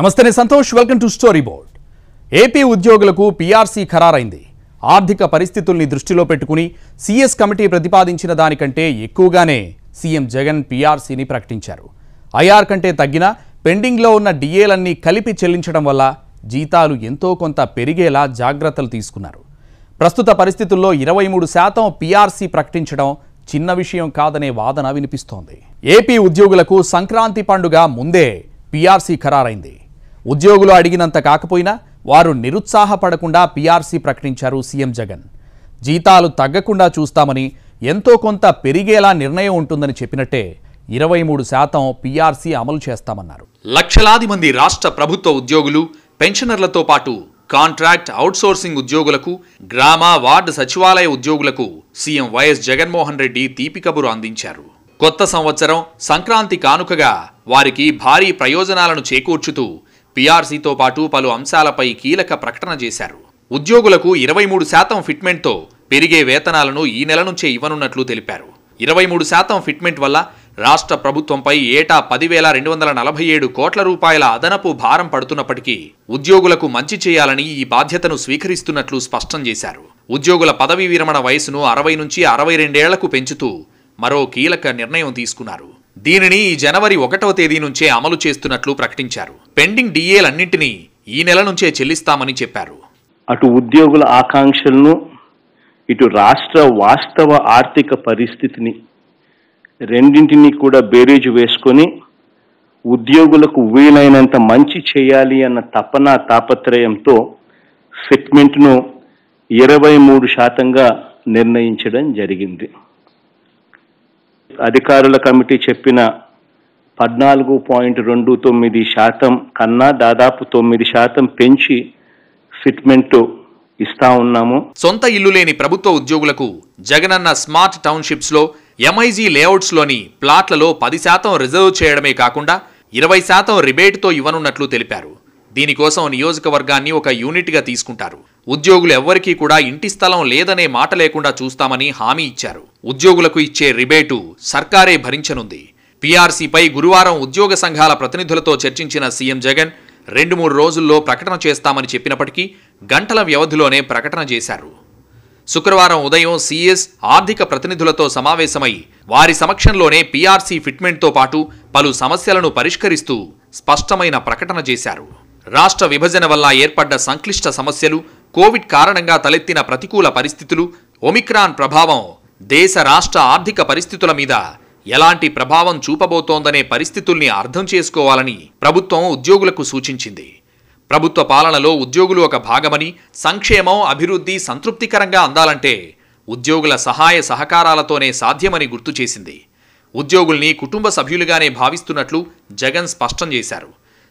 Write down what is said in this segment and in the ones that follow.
నమస్తే Santosh welcome to story board AP ఉద్యోగులకు PRC ఖరారైంది ఆర్థిక పరిస్థితుల్ని దృష్టిలో పెట్టుకుని సీఎస్ కమిటీ ప్రతిపాదించిన దానికంటే ఎక్కువగానే సీఎం జగన్ పీఆర్సీని ప్రకటించారు ఐఆర్ కంటే తగ్గిన పెండింగ్లో ఉన్న డిఏలన్నీ కలిపి చెల్లించడం వల్ల జీతాలు ఎంతో కొంత పెరిగేలా జాగ్రత్తలు తీసుకున్నారు ప్రస్తుత పరిస్థితుల్లో ఇరవై మూడు శాతం పీఆర్సీ ప్రకటించడం చిన్న విషయం కాదనే వాదన వినిపిస్తోంది ఏపీ ఉద్యోగులకు సంక్రాంతి పండుగ ముందే పీఆర్సీ ఖరారైంది ఉద్యోగులు అడిగినంత కాకపోయినా వారు నిరుత్సాహపడకుండా పీఆర్సీ ప్రకటించారు సీఎం జగన్ జీతాలు తగ్గకుండా చూస్తామని ఎంతో కొంత పెరిగేలా నిర్ణయం ఉంటుందని చెప్పినట్టే ఇరవై మూడు శాతం పీఆర్సీ అమలు చేస్తామన్నారు లక్షలాది మంది రాష్ట్ర ప్రభుత్వ ఉద్యోగులు పెన్షనర్లతో పాటు కాంట్రాక్ట్ అవుట్సోర్సింగ్ ఉద్యోగులకు గ్రామ వార్డు సచివాలయ ఉద్యోగులకు సీఎం వైఎస్ జగన్మోహన్ రెడ్డి తీపి కబురు అందించారు కొత్త సంవత్సరం సంక్రాంతి కానుకగా వారికి భారీ ప్రయోజనాలను చేకూర్చుతూ పీఆర్సీతో పాటు పలు అంశాలపై కీలక ప్రకటన చేశారు ఉద్యోగులకు ఇరవై మూడు శాతం ఫిట్మెంట్తో పెరిగే వేతనాలను ఈ నెల నుంచే ఇవ్వనున్నట్లు తెలిపారు ఇరవై మూడు శాతం ఫిట్మెంట్ వల్ల రాష్ట్ర ప్రభుత్వంపై ఏటా పదివేల రెండు వందల నలభై ఏడు కోట్ల రూపాయల అదనపు భారం పడుతున్నప్పటికీ ఉద్యోగులకు మంచి చేయాలని ఈ బాధ్యతను స్వీకరిస్తున్నట్లు స్పష్టం చేశారు ఉద్యోగుల పదవీ విరమణ వయసును అరవై నుంచి అరవై రెండేళ్లకు పెంచుతూ మరో కీలక నిర్ణయం తీసుకున్నారు దీనిని ఈ జనవరి ఒకటవ తేదీ నుంచే అమలు చేస్తున్నట్లు ప్రకటించారు పెండింగ్ డిఏలన్నింటినీ ఈ నెల నుంచే చెల్లిస్తామని చెప్పారు అటు ఉద్యోగుల ఆకాంక్షలను ఇటు రాష్ట్ర వాస్తవ ఆర్థిక పరిస్థితిని రెండింటినీ కూడా బేరేజ్ వేసుకొని ఉద్యోగులకు వీలైనంత మంచి చేయాలి అన్న తపన తాపత్రయంతో సెగ్మెంట్ను ఇరవై మూడు శాతంగా నిర్ణయించడం జరిగింది అధికారుల కమిటీ చెప్పిన పద్నాలుగు పాయింట్ రెండు తొమ్మిది శాతం కన్నా దాదాపు తొమ్మిది శాతం పెంచి ఫిట్మెంట్ ఇస్తా ఉన్నాము సొంత ఇల్లు లేని ప్రభుత్వ ఉద్యోగులకు జగనన్న స్మార్ట్ టౌన్షిప్స్ లో ఎంఐజీ లేఅవుట్స్ లోని ప్లాట్లలో పది శాతం రిజర్వ్ చేయడమే కాకుండా ఇరవై శాతం రిబేట్తో ఇవ్వనున్నట్లు తెలిపారు దీనికోసం నియోజకవర్గాన్ని ఒక యూనిట్గా తీసుకుంటారు ఉద్యోగులు ఎవ్వరికీ కూడా ఇంటి స్థలం లేదనే మాట లేకుండా చూస్తామని హామీ ఇచ్చారు ఉద్యోగులకు ఇచ్చే రిబేటు సర్కారే భరించనుంది పీఆర్సీపై గురువారం ఉద్యోగ సంఘాల ప్రతినిధులతో చర్చించిన సీఎం జగన్ రెండు మూడు రోజుల్లో ప్రకటన చేస్తామని చెప్పినప్పటికీ గంటల వ్యవధిలోనే ప్రకటన చేశారు శుక్రవారం ఉదయం సీఎస్ ఆర్థిక ప్రతినిధులతో సమావేశమై వారి సమక్షంలోనే పీఆర్సీ ఫిట్మెంట్తో పాటు పలు సమస్యలను పరిష్కరిస్తూ స్పష్టమైన ప్రకటన చేశారు రాష్ట్ర విభజన వల్ల ఏర్పడ్డ సంక్లిష్ట సమస్యలు కోవిడ్ కారణంగా తలెత్తిన ప్రతికూల పరిస్థితులు ఒమిక్రాన్ ప్రభావం దేశ రాష్ట్ర ఆర్థిక పరిస్థితుల మీద ఎలాంటి ప్రభావం చూపబోతోందనే పరిస్థితుల్ని అర్థం చేసుకోవాలని ప్రభుత్వం ఉద్యోగులకు సూచించింది ప్రభుత్వ పాలనలో ఉద్యోగులు ఒక భాగమని సంక్షేమం అభివృద్ధి సంతృప్తికరంగా అందాలంటే ఉద్యోగుల సహాయ సహకారాలతోనే సాధ్యమని గుర్తు చేసింది ఉద్యోగుల్ని కుటుంబ సభ్యులుగానే భావిస్తున్నట్లు జగన్ స్పష్టం చేశారు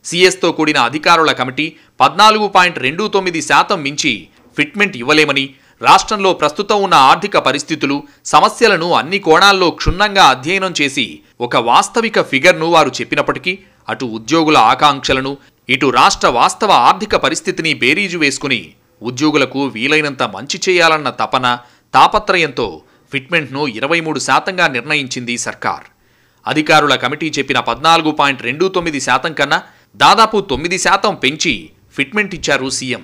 సిఎస్తో కూడిన అధికారుల కమిటీ పద్నాలుగు పాయింట్ రెండు తొమ్మిది శాతం మించి ఫిట్మెంట్ ఇవ్వలేమని రాష్ట్రంలో ప్రస్తుతం ఉన్న ఆర్థిక పరిస్థితులు సమస్యలను అన్ని కోణాల్లో క్షుణ్ణంగా అధ్యయనం చేసి ఒక వాస్తవిక ఫిగర్ను వారు చెప్పినప్పటికీ అటు ఉద్యోగుల ఆకాంక్షలను ఇటు రాష్ట్ర వాస్తవ ఆర్థిక పరిస్థితిని బేరీజు వేసుకుని ఉద్యోగులకు వీలైనంత మంచి చేయాలన్న తపన తాపత్రయంతో ఫిట్మెంట్ను ఇరవై మూడు శాతంగా నిర్ణయించింది సర్కార్ అధికారుల కమిటీ చెప్పిన పద్నాలుగు పాయింట్ రెండు తొమ్మిది శాతం కన్నా దాదాపు తొమ్మిది శాతం పెంచి ఫిట్మెంట్ ఇచ్చారు సీఎం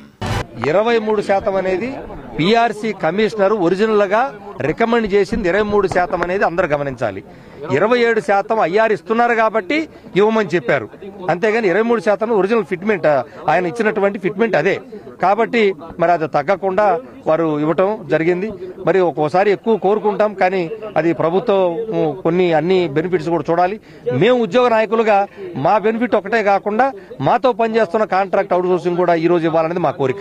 ఇరవై మూడు శాతం అనేది పీఆర్సీ కమిషనర్ ఒరిజినల్గా రికమెండ్ చేసింది ఇరవై మూడు శాతం అనేది అందరు గమనించాలి ఇరవై ఏడు శాతం ఐఆర్ ఇస్తున్నారు కాబట్టి ఇవ్వమని చెప్పారు అంతేగాని ఇరవై మూడు శాతం ఒరిజినల్ ఫిట్మెంట్ ఆయన ఇచ్చినటువంటి ఫిట్మెంట్ అదే కాబట్టి మరి అది తగ్గకుండా వారు ఇవ్వటం జరిగింది మరి ఒక్కోసారి ఎక్కువ కోరుకుంటాం కానీ అది ప్రభుత్వం కొన్ని అన్ని బెనిఫిట్స్ కూడా చూడాలి మేము ఉద్యోగ నాయకులుగా మా బెనిఫిట్ ఒకటే కాకుండా మాతో పనిచేస్తున్న కాంట్రాక్ట్ అవుట్సోర్సింగ్ కూడా ఈ రోజు ఇవ్వాలనేది మా కోరిక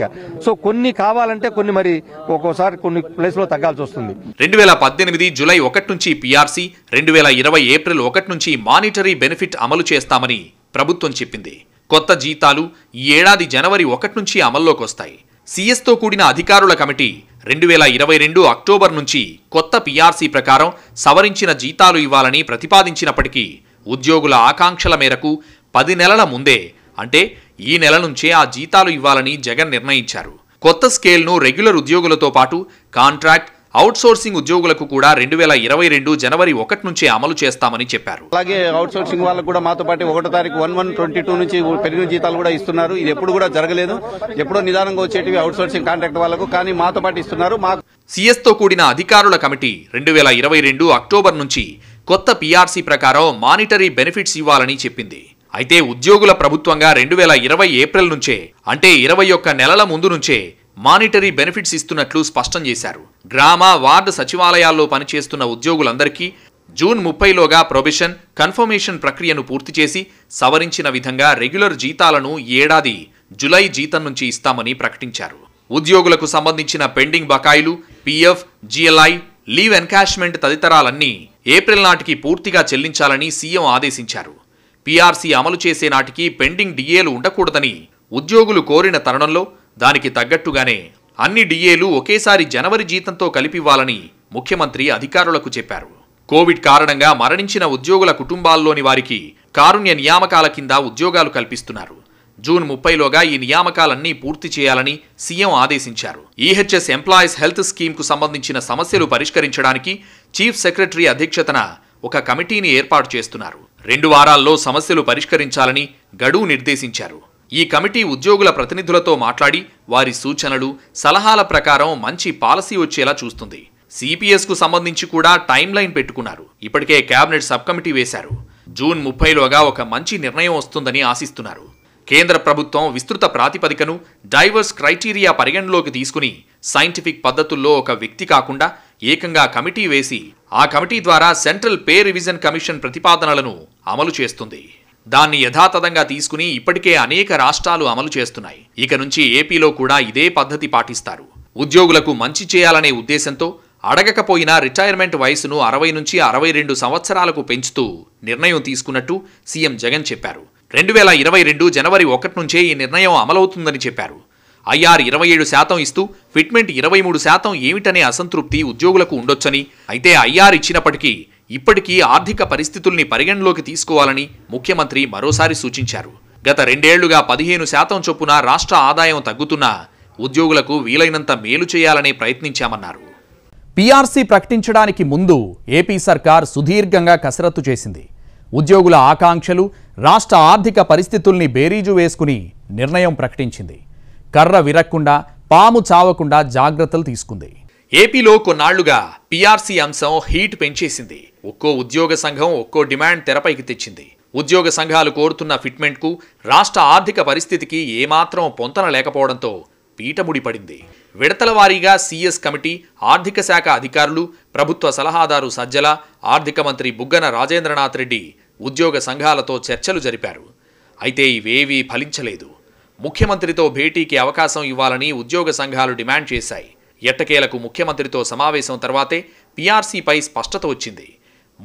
సో కొన్ని కావాలంటే కొన్ని మరి ఒక్కోసారి కొన్ని ప్లేస్లో తగ్గాల్సి వస్తుంది రెండు వేల పద్దెనిమిది జులై ఒకటి నుంచి పీఆర్సీ రెండు వేల ఇరవై ఏప్రిల్ ఒకటి నుంచి మానిటరీ బెనిఫిట్ అమలు చేస్తామని ప్రభుత్వం చెప్పింది కొత్త జీతాలు ఈ ఏడాది జనవరి ఒకటి నుంచి అమల్లోకి వస్తాయి సీఎస్తో కూడిన అధికారుల కమిటీ రెండు వేల ఇరవై రెండు అక్టోబర్ నుంచి కొత్త పీఆర్సీ ప్రకారం సవరించిన జీతాలు ఇవ్వాలని ప్రతిపాదించినప్పటికీ ఉద్యోగుల ఆకాంక్షల మేరకు పది నెలల ముందే అంటే ఈ నెల నుంచే ఆ జీతాలు ఇవ్వాలని జగన్ నిర్ణయించారు కొత్త స్కేల్ను రెగ్యులర్ ఉద్యోగులతో పాటు కాంట్రాక్ట్ అవుట్సోర్సింగ్ ఉద్యోగులకు కూడా రెండు వేల ఇరవై రెండు జనవరి ఒకటి నుంచి అమలు చేస్తామని చెప్పారు అలాగే అవుట్సోర్సింగ్ వాళ్ళకు కూడా మాతో పాటు ఒకటో తారీఖు వన్ వన్ ట్వంటీ టూ నుంచి పెరిగిన జీతాలు కూడా ఇస్తున్నారు ఇది ఎప్పుడు కూడా జరగలేదు ఎప్పుడో నిదానంగా వచ్చేటివి అవుట్సోర్సింగ్ కాంట్రాక్ట్ వాళ్ళకు కానీ మాతో పాటు ఇస్తున్నారు మాకు తో కూడిన అధికారుల కమిటీ రెండు వేల ఇరవై రెండు అక్టోబర్ నుంచి కొత్త పీఆర్సీ ప్రకారం మానిటరీ బెనిఫిట్స్ ఇవ్వాలని చెప్పింది అయితే ఉద్యోగుల ప్రభుత్వంగా రెండు వేల ఇరవై ఏప్రిల్ నుంచే అంటే ఇరవై ఒక్క నెలల ముందు నుంచే మానిటరీ బెనిఫిట్స్ ఇస్తున్నట్లు స్పష్టం చేశారు గ్రామ వార్డు సచివాలయాల్లో పనిచేస్తున్న ఉద్యోగులందరికీ జూన్ ముప్పైలోగా ప్రొబిషన్ కన్ఫర్మేషన్ ప్రక్రియను పూర్తి చేసి సవరించిన విధంగా రెగ్యులర్ జీతాలను ఏడాది జులై జీతం నుంచి ఇస్తామని ప్రకటించారు ఉద్యోగులకు సంబంధించిన పెండింగ్ బకాయిలు పీఎఫ్ జిఎల్ఐ లీవ్ ఎన్కాష్మెంట్ తదితరాలన్నీ ఏప్రిల్ నాటికి పూర్తిగా చెల్లించాలని సీఎం ఆదేశించారు పీఆర్సీ అమలు చేసే నాటికి పెండింగ్ డిఏలు ఉండకూడదని ఉద్యోగులు కోరిన తరుణంలో దానికి తగ్గట్టుగానే అన్ని డిఏలు ఒకేసారి జనవరి జీతంతో కలిపివ్వాలని ముఖ్యమంత్రి అధికారులకు చెప్పారు కోవిడ్ కారణంగా మరణించిన ఉద్యోగుల కుటుంబాల్లోని వారికి కారుణ్య నియామకాల కింద ఉద్యోగాలు కల్పిస్తున్నారు జూన్ ముప్పైలోగా ఈ నియామకాలన్నీ పూర్తి చేయాలని సీఎం ఆదేశించారు ఈహెచ్ఎస్ ఎంప్లాయీస్ హెల్త్ స్కీమ్కు సంబంధించిన సమస్యలు పరిష్కరించడానికి చీఫ్ సెక్రటరీ అధ్యక్షతన ఒక కమిటీని ఏర్పాటు చేస్తున్నారు రెండు వారాల్లో సమస్యలు పరిష్కరించాలని గడువు నిర్దేశించారు ఈ కమిటీ ఉద్యోగుల ప్రతినిధులతో మాట్లాడి వారి సూచనలు సలహాల ప్రకారం మంచి పాలసీ వచ్చేలా చూస్తుంది సిపిఎస్కు సంబంధించి కూడా టైం లైన్ పెట్టుకున్నారు ఇప్పటికే కేబినెట్ సబ్ కమిటీ వేశారు జూన్ ముప్పైలోగా ఒక మంచి నిర్ణయం వస్తుందని ఆశిస్తున్నారు కేంద్ర ప్రభుత్వం విస్తృత ప్రాతిపదికను డైవర్స్ క్రైటీరియా పరిగణలోకి తీసుకుని సైంటిఫిక్ పద్ధతుల్లో ఒక వ్యక్తి కాకుండా ఏకంగా కమిటీ వేసి ఆ కమిటీ ద్వారా సెంట్రల్ పే రివిజన్ కమిషన్ ప్రతిపాదనలను అమలు చేస్తుంది దాన్ని యథాతథంగా తీసుకుని ఇప్పటికే అనేక రాష్ట్రాలు అమలు చేస్తున్నాయి ఇక నుంచి ఏపీలో కూడా ఇదే పద్ధతి పాటిస్తారు ఉద్యోగులకు మంచి చేయాలనే ఉద్దేశంతో అడగకపోయినా రిటైర్మెంట్ వయసును అరవై నుంచి అరవై రెండు సంవత్సరాలకు పెంచుతూ నిర్ణయం తీసుకున్నట్టు సీఎం జగన్ చెప్పారు రెండు వేల ఇరవై రెండు జనవరి ఒకటి నుంచే ఈ నిర్ణయం అమలవుతుందని చెప్పారు ఐఆర్ ఇరవై ఏడు శాతం ఇస్తూ ఫిట్మెంట్ ఇరవై మూడు శాతం ఏమిటనే అసంతృప్తి ఉద్యోగులకు ఉండొచ్చని అయితే ఐఆర్ ఇచ్చినప్పటికీ ఇప్పటికీ ఆర్థిక పరిస్థితుల్ని పరిగణలోకి తీసుకోవాలని ముఖ్యమంత్రి మరోసారి సూచించారు గత రెండేళ్లుగా పదిహేను శాతం చొప్పున రాష్ట్ర ఆదాయం తగ్గుతున్నా ఉద్యోగులకు వీలైనంత మేలు చేయాలని ప్రయత్నించామన్నారు పీఆర్సీ ప్రకటించడానికి ముందు ఏపీ సర్కార్ సుదీర్ఘంగా కసరత్తు చేసింది ఉద్యోగుల ఆకాంక్షలు రాష్ట్ర ఆర్థిక పరిస్థితుల్ని బేరీజు వేసుకుని నిర్ణయం ప్రకటించింది కర్ర విరక్కుండా పాము చావకుండా జాగ్రత్తలు తీసుకుంది ఏపీలో కొన్నాళ్లుగా పీఆర్సీ అంశం హీట్ పెంచేసింది ఒక్కో ఉద్యోగ సంఘం ఒక్కో డిమాండ్ తెరపైకి తెచ్చింది ఉద్యోగ సంఘాలు కోరుతున్న ఫిట్మెంట్కు రాష్ట్ర ఆర్థిక పరిస్థితికి ఏమాత్రం పొంతన లేకపోవడంతో పీటముడి పడింది విడతల వారీగా సీఎస్ కమిటీ ఆర్థిక శాఖ అధికారులు ప్రభుత్వ సలహాదారు సజ్జల ఆర్థిక మంత్రి బుగ్గన రాజేంద్రనాథ్ రెడ్డి ఉద్యోగ సంఘాలతో చర్చలు జరిపారు అయితే ఇవేవీ ఫలించలేదు ముఖ్యమంత్రితో భేటీకి అవకాశం ఇవ్వాలని ఉద్యోగ సంఘాలు డిమాండ్ చేశాయి ఎట్టకేలకు ముఖ్యమంత్రితో సమావేశం తర్వాతే పీఆర్సీపై స్పష్టత వచ్చింది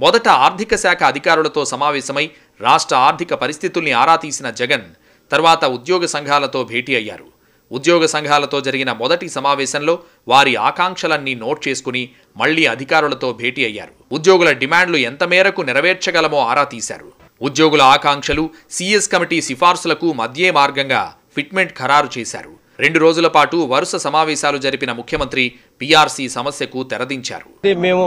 మొదట ఆర్థిక శాఖ అధికారులతో సమావేశమై రాష్ట్ర ఆర్థిక పరిస్థితుల్ని ఆరా తీసిన జగన్ తర్వాత ఉద్యోగ సంఘాలతో భేటీ అయ్యారు ఉద్యోగ సంఘాలతో జరిగిన మొదటి సమావేశంలో వారి ఆకాంక్షలన్నీ నోట్ చేసుకుని మళ్లీ అధికారులతో భేటీ అయ్యారు ఉద్యోగుల డిమాండ్లు ఎంత మేరకు నెరవేర్చగలమో ఆరా తీశారు ఉద్యోగుల ఆకాంక్షలు సీఎస్ కమిటీ సిఫార్సులకు మధ్యే మార్గంగా ఫిట్మెంట్ ఖరారు చేశారు రెండు రోజుల పాటు వరుస సమావేశాలు జరిపిన ముఖ్యమంత్రి పీఆర్సీ సమస్యకు తెరదించారు మేము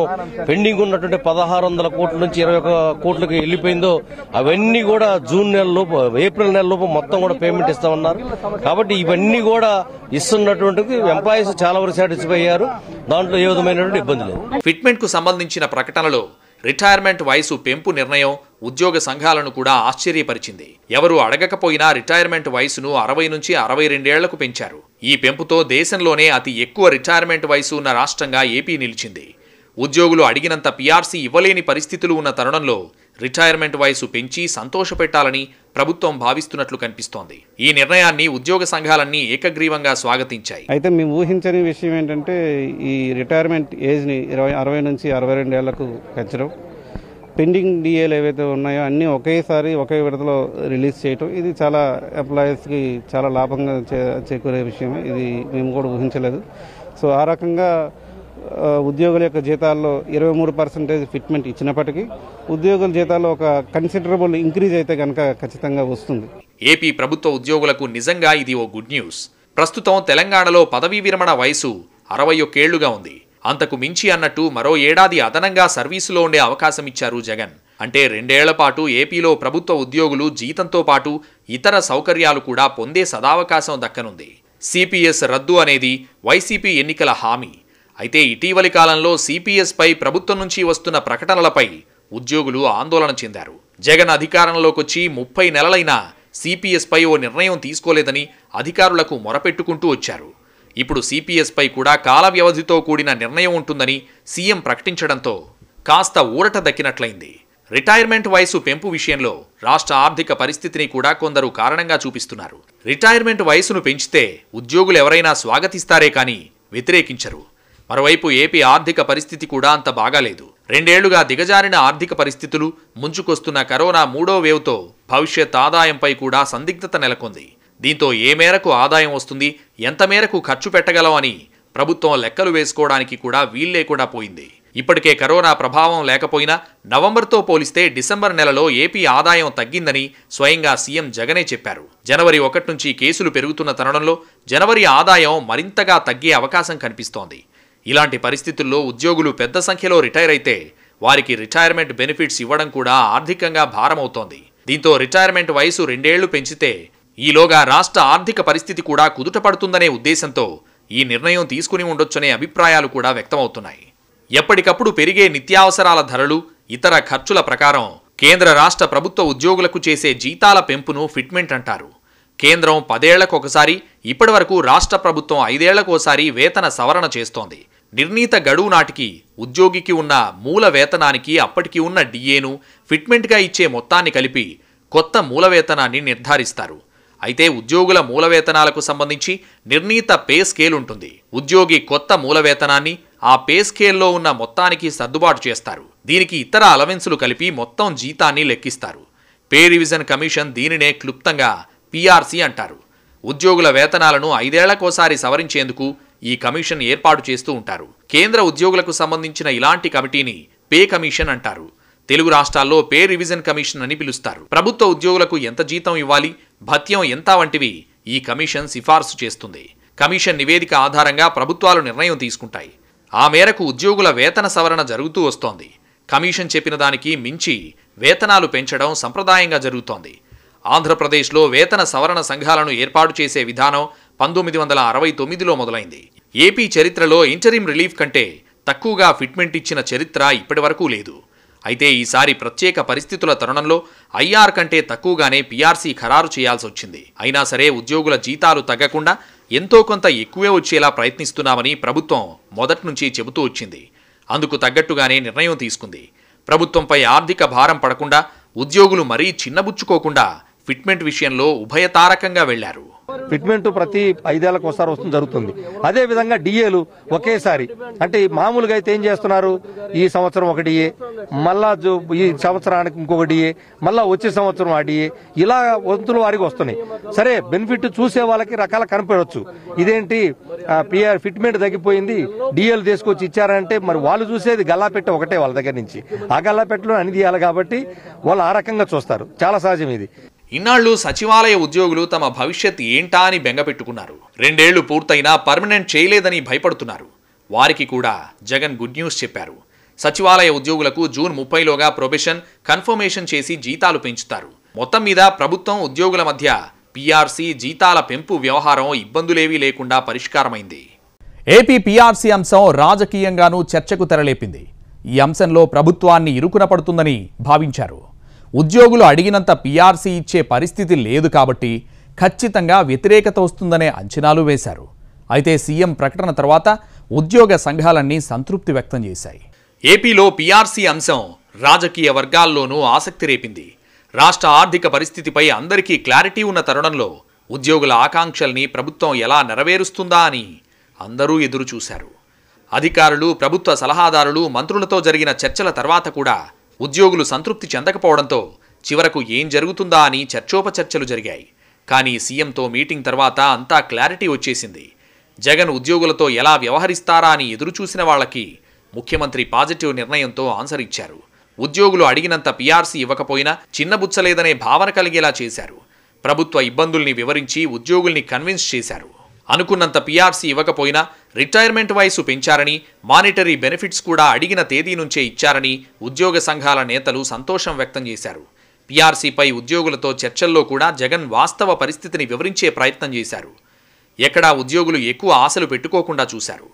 పెండింగ్ ఉన్నటువంటి పదహారు వందల కోట్ల నుంచి ఇరవై ఒక కోట్లకు వెళ్ళిపోయిందో అవన్నీ కూడా జూన్ నెల లోపు ఏప్రిల్ నెల లోపు మొత్తం కూడా పేమెంట్ ఇస్తామన్నారు కాబట్టి ఇవన్నీ కూడా ఇస్తున్నటువంటి ఎంప్లాయీస్ చాలా వరకు సాటిస్ఫై అయ్యారు దాంట్లో ఏ విధమైనటువంటి ఇబ్బంది లేదు ఫిట్మెంట్ కు సంబంధించిన ప్రకటనలో రిటైర్మెంట్ వయసు పెంపు నిర్ణయం ఉద్యోగ సంఘాలను కూడా ఆశ్చర్యపరిచింది ఎవరు అడగకపోయినా రిటైర్మెంట్ వయసును అరవై నుంచి అరవై రెండేళ్లకు పెంచారు ఈ పెంపుతో దేశంలోనే అతి ఎక్కువ రిటైర్మెంట్ వయసు ఉన్న రాష్ట్రంగా ఏపీ నిలిచింది ఉద్యోగులు అడిగినంత పీఆర్సీ ఇవ్వలేని పరిస్థితులు ఉన్న తరుణంలో రిటైర్మెంట్ వయసు పెంచి సంతోషపెట్టాలని ప్రభుత్వం భావిస్తున్నట్లు కనిపిస్తోంది ఈ నిర్ణయాన్ని ఉద్యోగ సంఘాలన్నీ ఏకగ్రీవంగా స్వాగతించాయి అయితే మేము ఊహించని విషయం ఏంటంటే ఈ రిటైర్మెంట్ ఏజ్ని ఇరవై అరవై నుంచి అరవై రెండేళ్లకు పెంచడం పెండింగ్ డిఏలు ఏవైతే ఉన్నాయో అన్నీ ఒకేసారి ఒకే విడతలో రిలీజ్ చేయటం ఇది చాలా ఎంప్లాయీస్కి చాలా లాభంగా చేకూరే విషయం ఇది మేము కూడా ఊహించలేదు సో ఆ రకంగా ఉద్యోగుల యొక్క జీతాల్లో ఇరవై మూడు పర్సెంటేజ్ ఫిట్మెంట్ ఇచ్చినప్పటికీ ఉద్యోగుల జీతాల్లో ఒక కన్సిడరబుల్ ఇంక్రీజ్ అయితే కనుక ఖచ్చితంగా వస్తుంది ఏపీ ప్రభుత్వ ఉద్యోగులకు నిజంగా ఇది ఓ గుడ్ న్యూస్ ప్రస్తుతం తెలంగాణలో పదవీ విరమణ వయసు అరవై ఒకేళ్లుగా ఉంది అంతకు మించి అన్నట్టు మరో ఏడాది అదనంగా సర్వీసులో ఉండే అవకాశం ఇచ్చారు జగన్ అంటే రెండేళ్ల పాటు ఏపీలో ప్రభుత్వ ఉద్యోగులు జీతంతో పాటు ఇతర సౌకర్యాలు కూడా పొందే సదావకాశం దక్కనుంది సిపిఎస్ రద్దు అనేది వైసీపీ ఎన్నికల హామీ అయితే ఇటీవలి కాలంలో సిపిఎస్పై ప్రభుత్వం నుంచి వస్తున్న ప్రకటనలపై ఉద్యోగులు ఆందోళన చెందారు జగన్ అధికారంలోకొచ్చి ముప్పై నెలలైనా సిపిఎస్పై ఓ నిర్ణయం తీసుకోలేదని అధికారులకు మొరపెట్టుకుంటూ వచ్చారు ఇప్పుడు సిపిఎస్పై కూడా కాల వ్యవధితో కూడిన నిర్ణయం ఉంటుందని సీఎం ప్రకటించడంతో కాస్త ఊరట దక్కినట్లయింది రిటైర్మెంట్ వయసు పెంపు విషయంలో రాష్ట్ర ఆర్థిక పరిస్థితిని కూడా కొందరు కారణంగా చూపిస్తున్నారు రిటైర్మెంట్ వయసును పెంచితే ఉద్యోగులు ఎవరైనా స్వాగతిస్తారే కానీ వ్యతిరేకించరు మరోవైపు ఏపీ ఆర్థిక పరిస్థితి కూడా అంత బాగాలేదు రెండేళ్లుగా దిగజారిన ఆర్థిక పరిస్థితులు ముంచుకొస్తున్న కరోనా మూడో వేవ్తో భవిష్యత్ ఆదాయంపై కూడా సందిగ్ధత నెలకొంది దీంతో ఏ మేరకు ఆదాయం వస్తుంది ఎంత మేరకు ఖర్చు పెట్టగలం అని ప్రభుత్వం లెక్కలు వేసుకోవడానికి కూడా వీల్లేకుండా పోయింది ఇప్పటికే కరోనా ప్రభావం లేకపోయినా నవంబర్తో పోలిస్తే డిసెంబర్ నెలలో ఏపీ ఆదాయం తగ్గిందని స్వయంగా సీఎం జగనే చెప్పారు జనవరి ఒకటి నుంచి కేసులు పెరుగుతున్న తరుణంలో జనవరి ఆదాయం మరింతగా తగ్గే అవకాశం కనిపిస్తోంది ఇలాంటి పరిస్థితుల్లో ఉద్యోగులు పెద్ద సంఖ్యలో రిటైర్ అయితే వారికి రిటైర్మెంట్ బెనిఫిట్స్ ఇవ్వడం కూడా ఆర్థికంగా భారమవుతోంది దీంతో రిటైర్మెంట్ వయసు రెండేళ్లు పెంచితే ఈలోగా రాష్ట్ర ఆర్థిక పరిస్థితి కూడా కుదుటపడుతుందనే ఉద్దేశంతో ఈ నిర్ణయం తీసుకుని ఉండొచ్చనే అభిప్రాయాలు కూడా వ్యక్తమవుతున్నాయి ఎప్పటికప్పుడు పెరిగే నిత్యావసరాల ధరలు ఇతర ఖర్చుల ప్రకారం కేంద్ర రాష్ట్ర ప్రభుత్వ ఉద్యోగులకు చేసే జీతాల పెంపును ఫిట్మెంట్ అంటారు కేంద్రం పదేళ్లకొకసారి ఇప్పటివరకు రాష్ట్ర ప్రభుత్వం ఐదేళ్లకోసారి వేతన సవరణ చేస్తోంది నిర్ణీత గడువు నాటికి ఉద్యోగికి ఉన్న మూల వేతనానికి అప్పటికి ఉన్న డిఏను ఫిట్మెంట్గా ఇచ్చే మొత్తాన్ని కలిపి కొత్త మూల వేతనాన్ని నిర్ధారిస్తారు అయితే ఉద్యోగుల మూలవేతనాలకు సంబంధించి నిర్ణీత పే స్కేల్ ఉంటుంది ఉద్యోగి కొత్త మూలవేతనాన్ని ఆ పే స్కేల్లో ఉన్న మొత్తానికి సర్దుబాటు చేస్తారు దీనికి ఇతర అలవెన్సులు కలిపి మొత్తం జీతాన్ని లెక్కిస్తారు పే రివిజన్ కమిషన్ దీనినే క్లుప్తంగా పీఆర్సీ అంటారు ఉద్యోగుల వేతనాలను ఐదేళ్లకోసారి సవరించేందుకు ఈ కమిషన్ ఏర్పాటు చేస్తూ ఉంటారు కేంద్ర ఉద్యోగులకు సంబంధించిన ఇలాంటి కమిటీని పే కమిషన్ అంటారు తెలుగు రాష్ట్రాల్లో పే రివిజన్ కమిషన్ అని పిలుస్తారు ప్రభుత్వ ఉద్యోగులకు ఎంత జీతం ఇవ్వాలి భత్యం ఎంత వంటివి ఈ కమిషన్ సిఫార్సు చేస్తుంది కమిషన్ నివేదిక ఆధారంగా ప్రభుత్వాలు నిర్ణయం తీసుకుంటాయి ఆ మేరకు ఉద్యోగుల వేతన సవరణ జరుగుతూ వస్తోంది కమిషన్ చెప్పిన దానికి మించి వేతనాలు పెంచడం సంప్రదాయంగా జరుగుతోంది ఆంధ్రప్రదేశ్లో వేతన సవరణ సంఘాలను ఏర్పాటు చేసే విధానం పంతొమ్మిది వందల అరవై తొమ్మిదిలో మొదలైంది ఏపీ చరిత్రలో ఇంటరిం రిలీఫ్ కంటే తక్కువగా ఫిట్మెంట్ ఇచ్చిన చరిత్ర ఇప్పటివరకు లేదు అయితే ఈసారి ప్రత్యేక పరిస్థితుల తరుణంలో ఐఆర్ కంటే తక్కువగానే పీఆర్సీ ఖరారు చేయాల్సి వచ్చింది అయినా సరే ఉద్యోగుల జీతాలు తగ్గకుండా ఎంతో కొంత ఎక్కువే వచ్చేలా ప్రయత్నిస్తున్నామని ప్రభుత్వం మొదట్నుంచి చెబుతూ వచ్చింది అందుకు తగ్గట్టుగానే నిర్ణయం తీసుకుంది ప్రభుత్వంపై ఆర్థిక భారం పడకుండా ఉద్యోగులు మరీ చిన్నబుచ్చుకోకుండా ఫిట్మెంట్ విషయంలో ఉభయతారకంగా వెళ్లారు ఫిట్మెంట్ ప్రతి ఐదేళ్లకు ఒకసారి వస్తుంది జరుగుతుంది విధంగా డిఏలు ఒకేసారి అంటే మామూలుగా అయితే ఏం చేస్తున్నారు ఈ సంవత్సరం ఒక డిఏ మళ్ళా ఈ సంవత్సరానికి ఇంకొక డిఏ మళ్ళా వచ్చే సంవత్సరం ఆ డిఏ ఇలా వంతుల వారికి వస్తున్నాయి సరే బెనిఫిట్ చూసే వాళ్ళకి రకాల కనపడవచ్చు ఇదేంటి పిఆర్ ఫిట్మెంట్ తగ్గిపోయింది డిఏలు తీసుకొచ్చి ఇచ్చారంటే మరి వాళ్ళు చూసేది గల్లాపెట్ట ఒకటే వాళ్ళ దగ్గర నుంచి ఆ గల్లాపెట్టలో అని తీయాలి కాబట్టి వాళ్ళు ఆ రకంగా చూస్తారు చాలా సహజం ఇది ఇన్నాళ్లు సచివాలయ ఉద్యోగులు తమ భవిష్యత్ ఏంటా అని బెంగపెట్టుకున్నారు రెండేళ్లు పూర్తయినా పర్మనెంట్ చేయలేదని భయపడుతున్నారు వారికి కూడా జగన్ గుడ్ న్యూస్ చెప్పారు సచివాలయ ఉద్యోగులకు జూన్ ముప్పైలోగా ప్రొబెషన్ కన్ఫర్మేషన్ చేసి జీతాలు పెంచుతారు మొత్తం మీద ప్రభుత్వం ఉద్యోగుల మధ్య పీఆర్సీ జీతాల పెంపు వ్యవహారం ఇబ్బందులేవీ లేకుండా పరిష్కారమైంది ఏపీ పీఆర్సీ అంశం రాజకీయంగానూ చర్చకు తెరలేపింది ఈ అంశంలో ప్రభుత్వాన్ని ఇరుకున పడుతుందని భావించారు ఉద్యోగులు అడిగినంత పీఆర్సీ ఇచ్చే పరిస్థితి లేదు కాబట్టి ఖచ్చితంగా వ్యతిరేకత వస్తుందనే అంచనాలు వేశారు అయితే సీఎం ప్రకటన తర్వాత ఉద్యోగ సంఘాలన్నీ సంతృప్తి వ్యక్తం చేశాయి ఏపీలో పీఆర్సీ అంశం రాజకీయ వర్గాల్లోనూ ఆసక్తి రేపింది రాష్ట్ర ఆర్థిక పరిస్థితిపై అందరికీ క్లారిటీ ఉన్న తరుణంలో ఉద్యోగుల ఆకాంక్షల్ని ప్రభుత్వం ఎలా నెరవేరుస్తుందా అని అందరూ ఎదురుచూశారు అధికారులు ప్రభుత్వ సలహాదారులు మంత్రులతో జరిగిన చర్చల తర్వాత కూడా ఉద్యోగులు సంతృప్తి చెందకపోవడంతో చివరకు ఏం జరుగుతుందా అని చర్చోపచర్చలు జరిగాయి కానీ సీఎంతో మీటింగ్ తర్వాత అంతా క్లారిటీ వచ్చేసింది జగన్ ఉద్యోగులతో ఎలా వ్యవహరిస్తారా అని ఎదురుచూసిన వాళ్ళకి ముఖ్యమంత్రి పాజిటివ్ నిర్ణయంతో ఆన్సర్ ఇచ్చారు ఉద్యోగులు అడిగినంత పీఆర్సీ ఇవ్వకపోయినా చిన్నబుచ్చలేదనే భావన కలిగేలా చేశారు ప్రభుత్వ ఇబ్బందుల్ని వివరించి ఉద్యోగుల్ని కన్విన్స్ చేశారు అనుకున్నంత పీఆర్సీ ఇవ్వకపోయినా రిటైర్మెంట్ వయసు పెంచారని మానిటరీ బెనిఫిట్స్ కూడా అడిగిన తేదీ నుంచే ఇచ్చారని ఉద్యోగ సంఘాల నేతలు సంతోషం వ్యక్తం చేశారు పీఆర్సీపై ఉద్యోగులతో చర్చల్లో కూడా జగన్ వాస్తవ పరిస్థితిని వివరించే ప్రయత్నం చేశారు ఎక్కడా ఉద్యోగులు ఎక్కువ ఆశలు పెట్టుకోకుండా చూశారు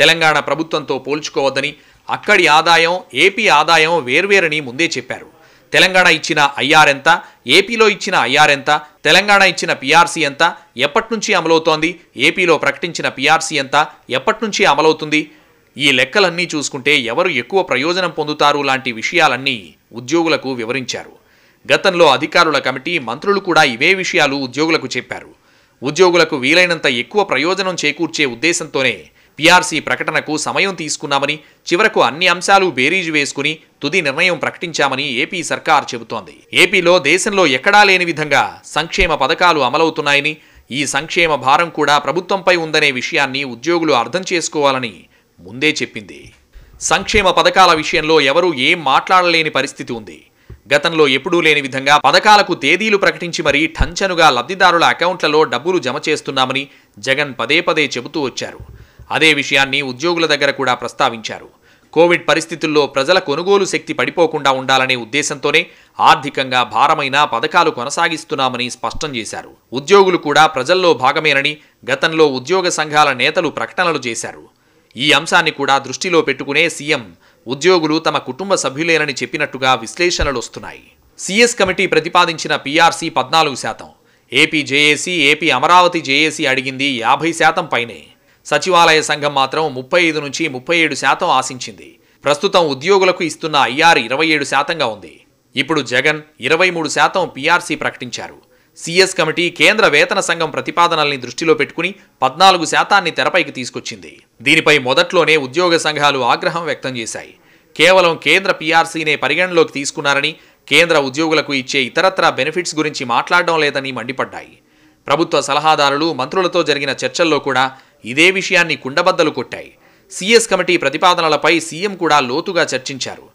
తెలంగాణ ప్రభుత్వంతో పోల్చుకోవద్దని అక్కడి ఆదాయం ఏపీ ఆదాయం వేర్వేరని ముందే చెప్పారు తెలంగాణ ఇచ్చిన ఐఆర్ ఎంత ఏపీలో ఇచ్చిన ఐఆర్ ఎంత తెలంగాణ ఇచ్చిన పీఆర్సీ ఎంత ఎప్పటి నుంచి అమలవుతోంది ఏపీలో ప్రకటించిన పీఆర్సీ ఎంత ఎప్పటి నుంచి అమలవుతుంది ఈ లెక్కలన్నీ చూసుకుంటే ఎవరు ఎక్కువ ప్రయోజనం పొందుతారు లాంటి విషయాలన్నీ ఉద్యోగులకు వివరించారు గతంలో అధికారుల కమిటీ మంత్రులు కూడా ఇవే విషయాలు ఉద్యోగులకు చెప్పారు ఉద్యోగులకు వీలైనంత ఎక్కువ ప్రయోజనం చేకూర్చే ఉద్దేశంతోనే పీఆర్సీ ప్రకటనకు సమయం తీసుకున్నామని చివరకు అన్ని అంశాలు బేరీజు వేసుకుని తుది నిర్ణయం ప్రకటించామని ఏపీ సర్కార్ చెబుతోంది ఏపీలో దేశంలో ఎక్కడా లేని విధంగా సంక్షేమ పథకాలు అమలవుతున్నాయని ఈ సంక్షేమ భారం కూడా ప్రభుత్వంపై ఉందనే విషయాన్ని ఉద్యోగులు అర్థం చేసుకోవాలని ముందే చెప్పింది సంక్షేమ పథకాల విషయంలో ఎవరూ ఏం మాట్లాడలేని పరిస్థితి ఉంది గతంలో ఎప్పుడూ లేని విధంగా పథకాలకు తేదీలు ప్రకటించి మరీ ఠంచనుగా లబ్ధిదారుల అకౌంట్లలో డబ్బులు జమ చేస్తున్నామని జగన్ పదే పదే చెబుతూ వచ్చారు అదే విషయాన్ని ఉద్యోగుల దగ్గర కూడా ప్రస్తావించారు కోవిడ్ పరిస్థితుల్లో ప్రజల కొనుగోలు శక్తి పడిపోకుండా ఉండాలనే ఉద్దేశంతోనే ఆర్థికంగా భారమైన పథకాలు కొనసాగిస్తున్నామని స్పష్టం చేశారు ఉద్యోగులు కూడా ప్రజల్లో భాగమేనని గతంలో ఉద్యోగ సంఘాల నేతలు ప్రకటనలు చేశారు ఈ అంశాన్ని కూడా దృష్టిలో పెట్టుకునే సీఎం ఉద్యోగులు తమ కుటుంబ సభ్యులేనని చెప్పినట్టుగా విశ్లేషణలు వస్తున్నాయి సీఎస్ కమిటీ ప్రతిపాదించిన పీఆర్సీ పద్నాలుగు శాతం AP JAC AP Amaravati JAC అడిగింది యాభై శాతం పైనే సచివాలయ సంఘం మాత్రం ముప్పై ఐదు నుంచి ముప్పై ఏడు శాతం ఆశించింది ప్రస్తుతం ఉద్యోగులకు ఇస్తున్న ఐఆర్ ఇరవై ఏడు శాతంగా ఉంది ఇప్పుడు జగన్ ఇరవై మూడు శాతం పీఆర్సీ ప్రకటించారు సిఎస్ కమిటీ కేంద్ర వేతన సంఘం ప్రతిపాదనల్ని దృష్టిలో పెట్టుకుని పద్నాలుగు శాతాన్ని తెరపైకి తీసుకొచ్చింది దీనిపై మొదట్లోనే ఉద్యోగ సంఘాలు ఆగ్రహం వ్యక్తం చేశాయి కేవలం కేంద్ర పీఆర్సీనే పరిగణలోకి తీసుకున్నారని కేంద్ర ఉద్యోగులకు ఇచ్చే ఇతరత్రా బెనిఫిట్స్ గురించి మాట్లాడడం లేదని మండిపడ్డాయి ప్రభుత్వ సలహాదారులు మంత్రులతో జరిగిన చర్చల్లో కూడా ఇదే విషయాన్ని కుండబద్దలు కొట్టాయి సీఎస్ కమిటీ ప్రతిపాదనలపై సీఎం కూడా లోతుగా చర్చించారు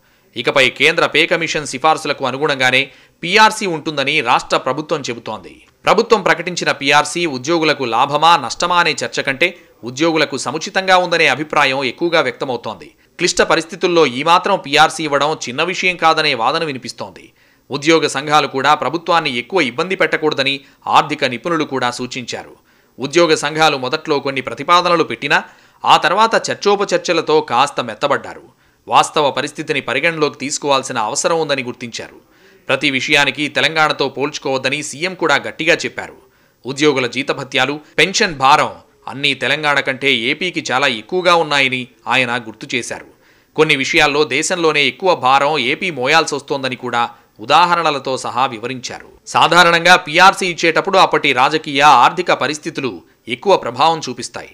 ఇకపై కేంద్ర పే కమిషన్ సిఫార్సులకు అనుగుణంగానే పీఆర్సీ ఉంటుందని రాష్ట్ర ప్రభుత్వం చెబుతోంది ప్రభుత్వం ప్రకటించిన పీఆర్సీ ఉద్యోగులకు లాభమా నష్టమా అనే చర్చ కంటే ఉద్యోగులకు సముచితంగా ఉందనే అభిప్రాయం ఎక్కువగా వ్యక్తమవుతోంది క్లిష్ట పరిస్థితుల్లో ఈ మాత్రం పీఆర్సీ ఇవ్వడం చిన్న విషయం కాదనే వాదన వినిపిస్తోంది ఉద్యోగ సంఘాలు కూడా ప్రభుత్వాన్ని ఎక్కువ ఇబ్బంది పెట్టకూడదని ఆర్థిక నిపుణులు కూడా సూచించారు ఉద్యోగ సంఘాలు మొదట్లో కొన్ని ప్రతిపాదనలు పెట్టినా ఆ తర్వాత చర్చోపచర్చలతో కాస్త మెత్తబడ్డారు వాస్తవ పరిస్థితిని పరిగణలోకి తీసుకోవాల్సిన అవసరం ఉందని గుర్తించారు ప్రతి విషయానికి తెలంగాణతో పోల్చుకోవద్దని సీఎం కూడా గట్టిగా చెప్పారు ఉద్యోగుల జీతభత్యాలు పెన్షన్ భారం అన్నీ తెలంగాణ కంటే ఏపీకి చాలా ఎక్కువగా ఉన్నాయని ఆయన గుర్తు చేశారు కొన్ని విషయాల్లో దేశంలోనే ఎక్కువ భారం ఏపీ మోయాల్సి వస్తోందని కూడా ఉదాహరణలతో సహా వివరించారు సాధారణంగా పీఆర్సీ ఇచ్చేటప్పుడు అప్పటి రాజకీయ ఆర్థిక పరిస్థితులు ఎక్కువ ప్రభావం చూపిస్తాయి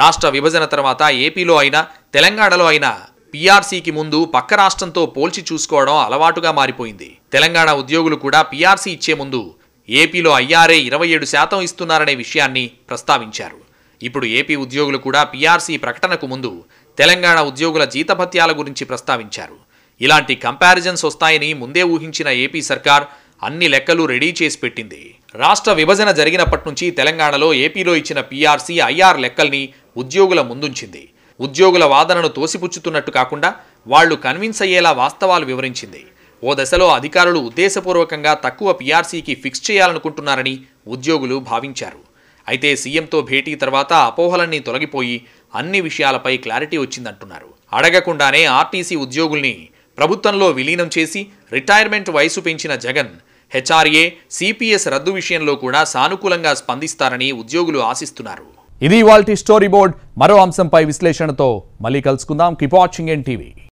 రాష్ట్ర విభజన తర్వాత ఏపీలో అయినా తెలంగాణలో అయినా పీఆర్సీకి ముందు పక్క రాష్ట్రంతో పోల్చి చూసుకోవడం అలవాటుగా మారిపోయింది తెలంగాణ ఉద్యోగులు కూడా పీఆర్సీ ఇచ్చే ముందు ఏపీలో ఐఆర్ఏ ఇరవై ఏడు శాతం ఇస్తున్నారనే విషయాన్ని ప్రస్తావించారు ఇప్పుడు ఏపీ ఉద్యోగులు కూడా పీఆర్సీ ప్రకటనకు ముందు తెలంగాణ ఉద్యోగుల జీతభత్యాల గురించి ప్రస్తావించారు ఇలాంటి కంపారిజన్స్ వస్తాయని ముందే ఊహించిన ఏపీ సర్కార్ అన్ని లెక్కలు రెడీ చేసి పెట్టింది రాష్ట్ర విభజన జరిగినప్పటి నుంచి తెలంగాణలో ఏపీలో ఇచ్చిన పీఆర్సీ ఐఆర్ లెక్కల్ని ఉద్యోగుల ముందుంచింది ఉద్యోగుల వాదనను తోసిపుచ్చుతున్నట్టు కాకుండా వాళ్లు కన్విన్స్ అయ్యేలా వాస్తవాలు వివరించింది ఓ దశలో అధికారులు ఉద్దేశపూర్వకంగా తక్కువ పీఆర్సీకి ఫిక్స్ చేయాలనుకుంటున్నారని ఉద్యోగులు భావించారు అయితే సీఎంతో భేటీ తర్వాత అపోహలన్నీ తొలగిపోయి అన్ని విషయాలపై క్లారిటీ వచ్చిందంటున్నారు అడగకుండానే ఆర్టీసీ ఉద్యోగుల్ని ప్రభుత్వంలో విలీనం చేసి రిటైర్మెంట్ వయసు పెంచిన జగన్ హెచ్ఆర్ఏ సిపిఎస్ రద్దు విషయంలో కూడా సానుకూలంగా స్పందిస్తారని ఉద్యోగులు ఆశిస్తున్నారు ఇది ఇవాల్టి స్టోరీ బోర్డ్ మరో అంశంపై విశ్లేషణతో మళ్ళీ కలుసుకుందాం కిపాచింగ్ వాచింగ్ ఎన్ టీవీ